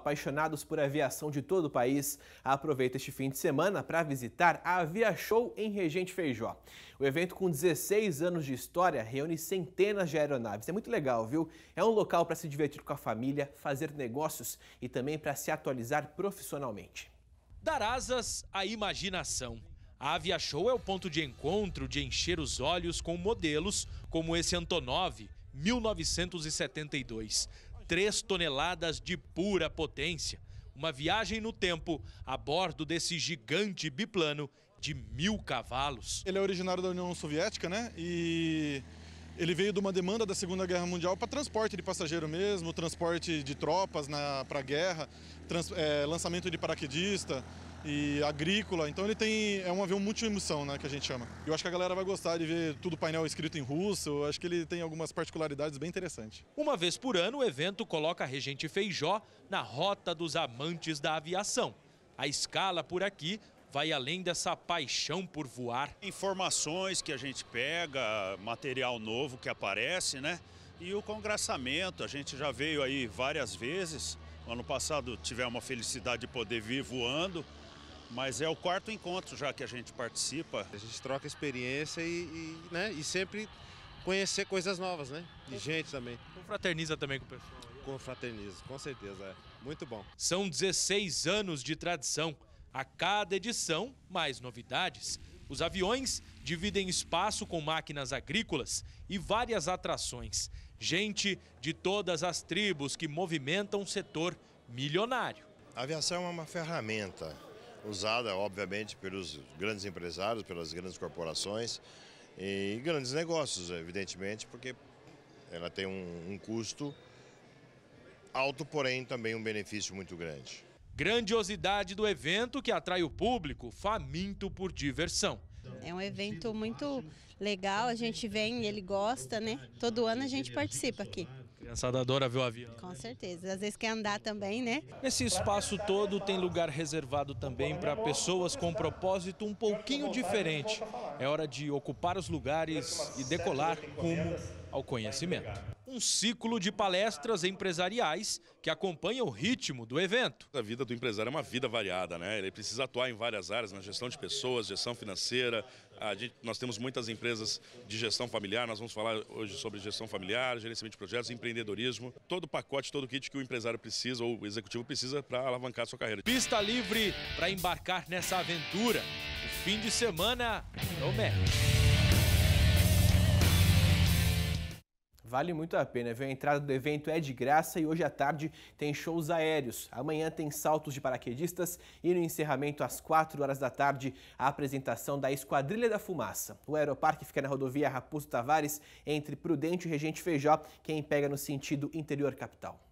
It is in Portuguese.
Apaixonados por aviação de todo o país, aproveita este fim de semana para visitar a Avia Show em Regente Feijó. O evento com 16 anos de história reúne centenas de aeronaves. É muito legal, viu? É um local para se divertir com a família, fazer negócios e também para se atualizar profissionalmente. Dar asas à imaginação. A Avia Show é o ponto de encontro de encher os olhos com modelos como esse Antonov 1972. 3 toneladas de pura potência. Uma viagem no tempo a bordo desse gigante biplano de mil cavalos. Ele é originário da União Soviética, né? E ele veio de uma demanda da Segunda Guerra Mundial para transporte de passageiro mesmo, transporte de tropas para a guerra, trans, é, lançamento de paraquedista e agrícola. Então ele tem é um avião multi né, que a gente chama. Eu acho que a galera vai gostar de ver tudo painel escrito em russo. Eu acho que ele tem algumas particularidades bem interessantes. Uma vez por ano, o evento coloca a Regente Feijó na rota dos amantes da aviação. A escala por aqui vai além dessa paixão por voar. Informações que a gente pega, material novo que aparece, né? E o congressamento, a gente já veio aí várias vezes. Ano passado tivemos a felicidade de poder vir voando. Mas é o quarto encontro já que a gente participa. A gente troca experiência e, e né, e sempre conhecer coisas novas, né? E gente também. Confraterniza também com o pessoal. Confraterniza, com certeza. É. Muito bom. São 16 anos de tradição. A cada edição, mais novidades. Os aviões dividem espaço com máquinas agrícolas e várias atrações. Gente de todas as tribos que movimentam o setor milionário. A aviação é uma ferramenta usada, obviamente, pelos grandes empresários, pelas grandes corporações e grandes negócios, evidentemente, porque ela tem um, um custo alto, porém também um benefício muito grande. Grandiosidade do evento que atrai o público faminto por diversão. É um evento muito legal, a gente vem, ele gosta, né? Todo ano a gente participa aqui criançada adora ver o avião. Né? Com né? certeza, às vezes quer andar também, né? Nesse espaço todo tem lugar reservado também para pessoas com um propósito um pouquinho diferente. É hora de ocupar os lugares e decolar como ao conhecimento. Um ciclo de palestras empresariais que acompanha o ritmo do evento. A vida do empresário é uma vida variada, né? Ele precisa atuar em várias áreas, na gestão de pessoas, gestão financeira. Gente, nós temos muitas empresas de gestão familiar, nós vamos falar hoje sobre gestão familiar, gerenciamento de projetos, empreendedorismo, todo o pacote, todo o kit que o empresário precisa ou o executivo precisa para alavancar a sua carreira. Pista livre para embarcar nessa aventura. O fim de semana promete. Vale muito a pena, viu? A entrada do evento é de graça e hoje à tarde tem shows aéreos. Amanhã tem saltos de paraquedistas e no encerramento, às 4 horas da tarde, a apresentação da Esquadrilha da Fumaça. O aeroparque fica na rodovia Raposo Tavares, entre Prudente e Regente Feijó, quem pega no sentido interior capital.